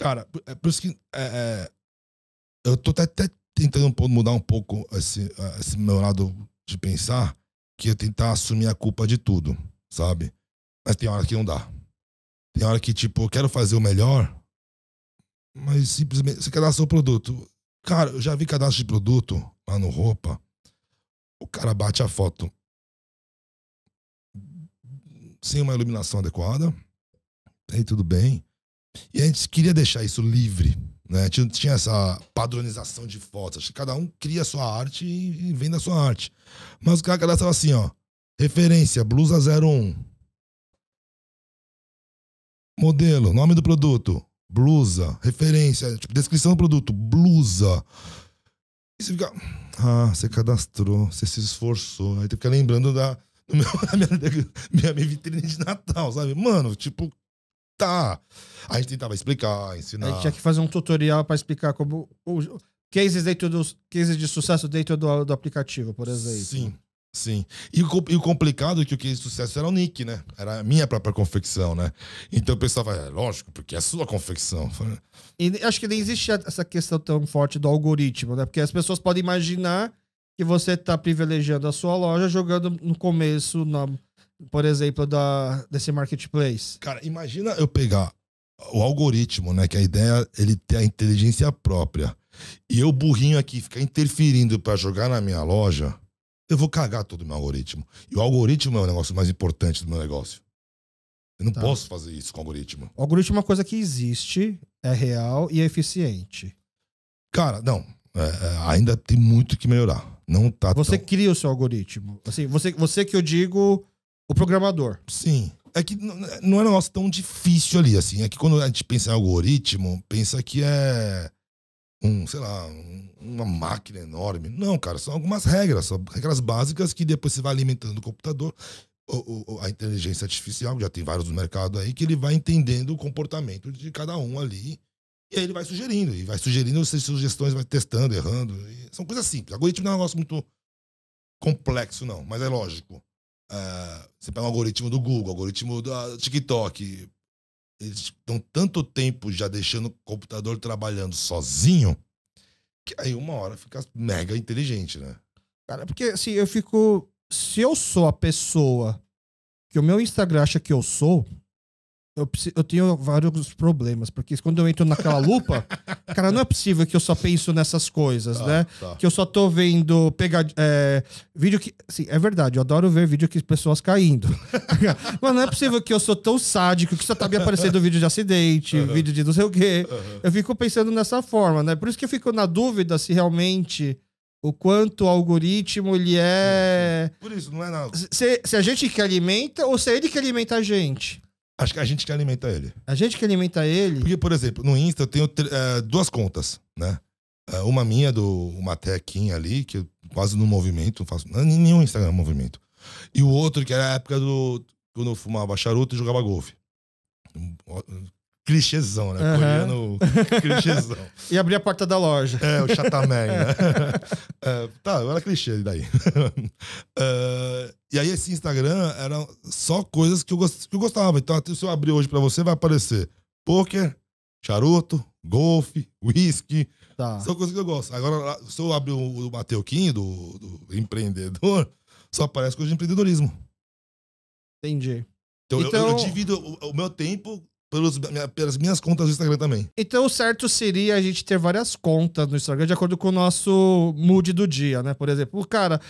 Cara, é por isso que é, é eu tô até, até, tentando mudar um pouco esse, é, esse meu lado de pensar, que eu é tentar assumir a culpa de tudo, sabe? Mas tem hora que não dá. Tem hora que, tipo, eu quero fazer o melhor, mas simplesmente você cadastra o produto. Cara, eu já vi cadastro de produto lá no roupa. O cara bate a foto sem uma iluminação adequada. Aí tudo bem. E a gente queria deixar isso livre. Né? Tinha, tinha essa padronização de fotos. Cada um cria a sua arte e, e vende a sua arte. Mas o cara cadastrava assim, ó. Referência, blusa 01. Modelo, nome do produto, blusa. Referência, tipo, descrição do produto, blusa. E você fica. Ah, você cadastrou, você se esforçou. Aí tem que lembrando da, meu, minha, minha, minha vitrine de Natal, sabe? Mano, tipo, tá. A gente tentava explicar, ensinar. A gente tinha que fazer um tutorial para explicar como. Cases dentro dos cases de sucesso dentro do, do aplicativo, por exemplo. Sim, sim. E, e o complicado é que o case de sucesso era o Nick, né? Era a minha própria confecção, né? Então eu pensava, é lógico, porque é a sua confecção. E acho que nem existe essa questão tão forte do algoritmo, né? Porque as pessoas podem imaginar que você está privilegiando a sua loja jogando no começo, na por exemplo, da, desse marketplace? Cara, imagina eu pegar o algoritmo, né? Que a ideia ele ter a inteligência própria. E eu, burrinho aqui, ficar interferindo para jogar na minha loja, eu vou cagar todo o meu algoritmo. E o algoritmo é o negócio mais importante do meu negócio. Eu não tá. posso fazer isso com o algoritmo. O algoritmo é uma coisa que existe, é real e é eficiente. Cara, não. É, é ainda tem muito que melhorar. Não tá Você tão... cria o seu algoritmo. Assim, você, você que eu digo o programador. Sim. É que não é um negócio tão difícil ali, assim. É que quando a gente pensa em algoritmo, pensa que é um, sei lá, um, uma máquina enorme. Não, cara, são algumas regras, são regras básicas que depois você vai alimentando o computador, ou, ou, a inteligência artificial, já tem vários no mercado aí, que ele vai entendendo o comportamento de cada um ali. E aí ele vai sugerindo, e vai sugerindo essas sugestões, vai testando, errando. são coisas simples. Algoritmo não é um negócio muito complexo, não, mas é lógico. Uh, você pega o um algoritmo do Google, algoritmo do TikTok. Eles estão tanto tempo já deixando o computador trabalhando sozinho que aí uma hora fica mega inteligente, né? Cara, porque assim, eu fico. Se eu sou a pessoa que o meu Instagram acha que eu sou, eu, eu tenho vários problemas. Porque quando eu entro naquela lupa, Cara, não é possível que eu só penso nessas coisas, tá, né? Tá. Que eu só tô vendo pegar é, vídeo que. Sim, é verdade, eu adoro ver vídeo que pessoas caindo. Mas não é possível que eu sou tão sádico que só tá me aparecendo vídeo de acidente, uhum. vídeo de não sei o quê. Uhum. Eu fico pensando nessa forma, né? Por isso que eu fico na dúvida se realmente o quanto o algoritmo ele é. Por isso, não é nada. Se, se a gente que alimenta ou se é ele que alimenta a gente. Acho que a gente que alimenta ele. A gente que alimenta ele. Porque, por exemplo, no Insta eu tenho uh, duas contas, né? Uh, uma minha, do uma ali, que eu quase no movimento, não faço nenhum Instagram movimento. E o outro, que era a época do. Quando eu fumava charuto e jogava golfe clichêzão, né? Uhum. Coreano clichêzão. e abrir a porta da loja. É, o chataman, né? é, tá, eu era clichê daí. É, e aí esse Instagram era só coisas que eu, gost, que eu gostava. Então, se eu abrir hoje pra você, vai aparecer poker, charuto, golfe, whisky. Tá. São coisas que eu gosto. Agora, se eu abrir o, o do, do empreendedor, só aparece coisa de empreendedorismo. Entendi. Então, então... Eu, eu, então divido o, o, meu tempo pelos, pelas minhas contas do Instagram também. Então, o certo seria a gente ter várias contas no Instagram de acordo com o nosso mood do dia, né? Por exemplo, cara,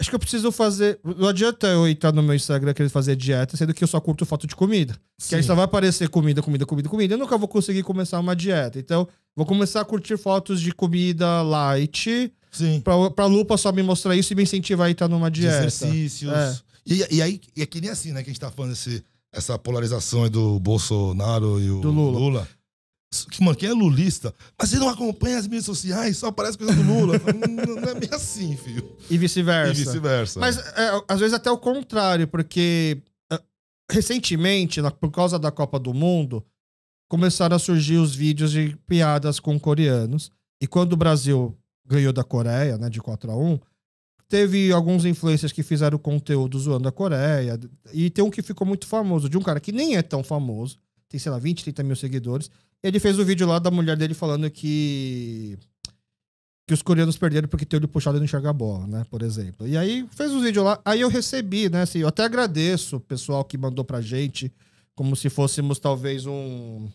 acho que eu preciso fazer. Não adianta eu entrar no meu Instagram querendo fazer dieta, sendo que eu só curto foto de comida. Sim. Que aí só vai aparecer comida, comida, comida, comida. Eu nunca vou conseguir começar uma dieta. Então, vou começar a curtir fotos de comida light. Sim. Pra, pra Lupa só me mostrar isso e me incentivar a entrar numa dieta. De exercícios. É. E, e, aí, e é que nem assim, né, que a gente tá falando esse Assim essa polarização do Bolsonaro e o do Lula. Lula. Que, mano, quem é lulista? Mas você não acompanha as mídias sociais, só parece coisa do Lula. não, não, é bem assim, filho. E vice-versa. E vice-versa. Mas é, às vezes até o contrário, porque ah, recentemente, por causa da Copa do Mundo, começaram a surgir os vídeos de piadas com coreanos. E quando o Brasil ganhou da Coreia, né, de 4 a 1, Teve alguns influencers que fizeram conteúdo zoando a Coreia. E tem um que ficou muito famoso, de um cara que nem é tão famoso, tem, sei lá, 20, 30 mil seguidores. Ele fez o um vídeo lá da mulher dele falando que. Que os coreanos perderam porque tem olho puxado e não enxerga a bola, né? Por exemplo. E aí fez um vídeo lá. Aí eu recebi, né? Assim, eu até agradeço o pessoal que mandou pra gente, como se fôssemos talvez um.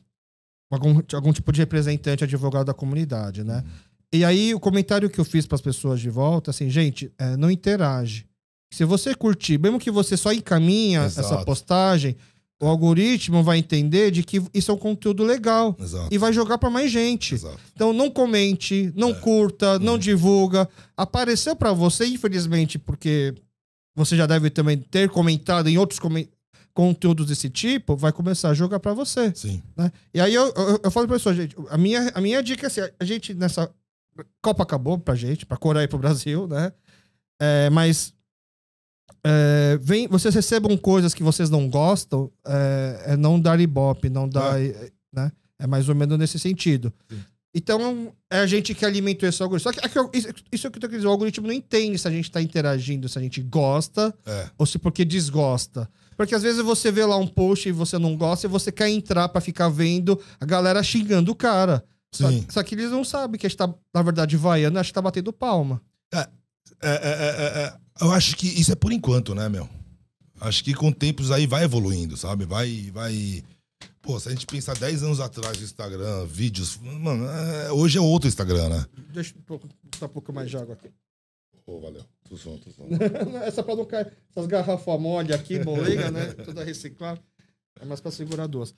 Algum, algum tipo de representante advogado da comunidade, né? Uhum. E aí, o comentário que eu fiz para as pessoas de volta, assim, gente, é, não interage. Se você curtir, mesmo que você só encaminha Exato. essa postagem, o algoritmo vai entender de que isso é um conteúdo legal Exato. e vai jogar para mais gente. Exato. Então não comente, não é. curta, não uhum. divulga. Apareceu para você, infelizmente, porque você já deve também ter comentado em outros com... conteúdos desse tipo, vai começar a jogar para você. Sim. Né? E aí eu, eu, eu falo para pessoa, gente, a minha, a minha dica é assim, a gente nessa Copa acabou pra gente, pra Coreia e pro Brasil, né? É, mas é, vem, vocês recebam coisas que vocês não gostam, é, é não dar ibope, não dar. É. é né? é mais ou menos nesse sentido. Sim. Então, é a gente que alimenta esse algoritmo. Só que, é, isso, isso é o que eu tô querendo dizer, o algoritmo não entende se a gente está interagindo, se a gente gosta é. ou se porque desgosta. Porque às vezes você vê lá um post e você não gosta e você quer entrar para ficar vendo a galera xingando o cara. Só, só, que eles não sabem que a gente tá, na verdade, vaiando, acho que tá batendo palma. É é, é, é, é, eu acho que isso é por enquanto, né, meu? Acho que com tempos aí vai evoluindo, sabe? Vai, vai. Pô, se a gente pensar 10 anos atrás no Instagram, vídeos. Mano, hoje é outro Instagram, né? Deixa eu botar um pouco mais de água aqui. Pô, oh, valeu. Tô som, tô som. Essa pra não cair. Essas garrafas mole aqui, bolega, né? Toda reciclada. É mais pra segurar duas.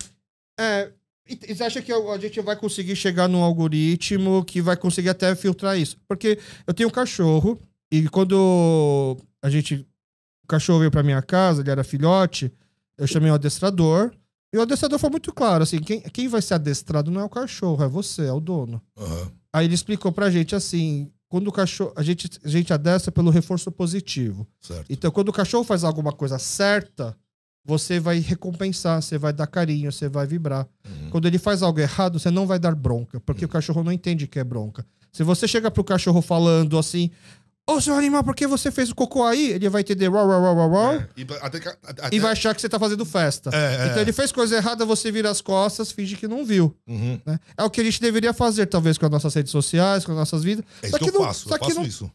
É, e você acha que a gente vai conseguir chegar num algoritmo que vai conseguir até filtrar isso? Porque eu tenho um cachorro e quando a gente o cachorro veio para minha casa, ele era filhote, eu chamei o adestrador. E o adestrador foi muito claro, assim, quem, quem vai ser adestrado não é o cachorro, é você, é o dono. Uhum. Aí ele explicou pra gente assim, quando o cachorro, a gente, a gente adestra pelo reforço positivo. Certo. Então, quando o cachorro faz alguma coisa certa, você vai recompensar, você vai dar carinho, você vai vibrar. Uhum. Quando ele faz algo errado, você não vai dar bronca, porque o cachorro não entende que é bronca. Se você chega pro cachorro falando assim, Ô, oh, seu animal, por que você fez o cocô aí? Ele vai entender rau, rau, rau, rau, rau é, e, vai achar que você tá fazendo festa. É, é. então é. ele fez coisa errada, você vira as costas, finge que não viu. Uhum. Né? É o que a gente deveria fazer, talvez, com as nossas redes sociais, com as nossas vidas. É isso só que, que eu não, faço, só eu que faço não, isso.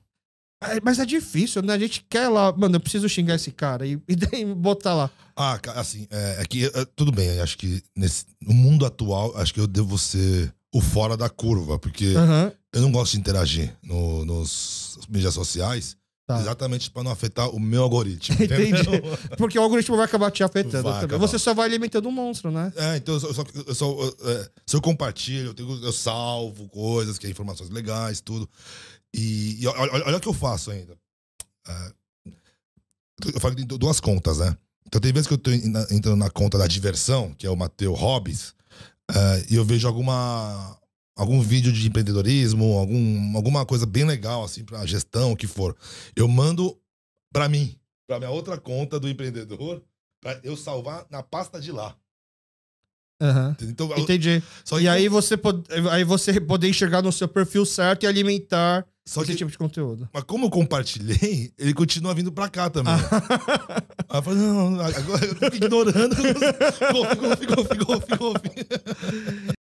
É, mas é difícil, né? A gente quer lá, mano, eu preciso xingar esse cara e, e botar lá. Ah, assim, é, é que é, tudo bem, acho que nesse, no mundo atual, acho que eu devo ser o fora da curva, porque uhum. eu não gosto de interagir no, nos mídias sociais. Tá. Exatamente para não afetar o meu algoritmo. Entendi. Porque o algoritmo vai acabar te afetando. Vai, acabar. Você só vai alimentando um monstro, né? É, então eu só, eu só, eu, é, se eu compartilho, eu, tenho, eu salvo coisas, que é informações legais, tudo. E, e olha, olha, o que eu faço ainda. É, eu falo que tem duas contas, né? Então tem vezes que eu tô entrando na conta da diversão, que é o Mateu Hobbes, é, e eu vejo alguma algum vídeo de empreendedorismo, algum, alguma coisa bem legal, assim, pra gestão, o que for. Eu mando pra mim, pra minha outra conta do empreendedor, pra eu salvar na pasta de lá. Uhum. Então, Entendi. Só que... E aí então você, aí você poder enxergar no seu perfil certo e alimentar só esse que... tipo de conteúdo. Mas como eu compartilhei, ele continua vindo pra cá também. Ah. Aí eu falei, não, agora eu fico ignorando. ficou, ficou, ficou, ficou, ficou. ficou.